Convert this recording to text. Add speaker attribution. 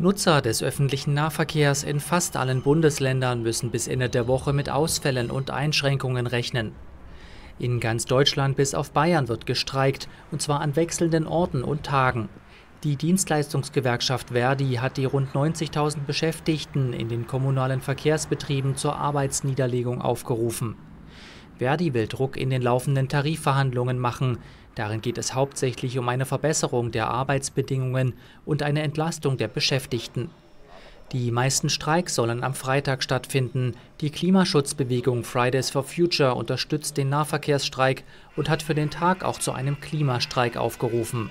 Speaker 1: Nutzer des öffentlichen Nahverkehrs in fast allen Bundesländern müssen bis Ende der Woche mit Ausfällen und Einschränkungen rechnen. In ganz Deutschland bis auf Bayern wird gestreikt, und zwar an wechselnden Orten und Tagen. Die Dienstleistungsgewerkschaft Verdi hat die rund 90.000 Beschäftigten in den kommunalen Verkehrsbetrieben zur Arbeitsniederlegung aufgerufen. Verdi will Druck in den laufenden Tarifverhandlungen machen. Darin geht es hauptsächlich um eine Verbesserung der Arbeitsbedingungen und eine Entlastung der Beschäftigten. Die meisten Streiks sollen am Freitag stattfinden. Die Klimaschutzbewegung Fridays for Future unterstützt den Nahverkehrsstreik und hat für den Tag auch zu einem Klimastreik aufgerufen.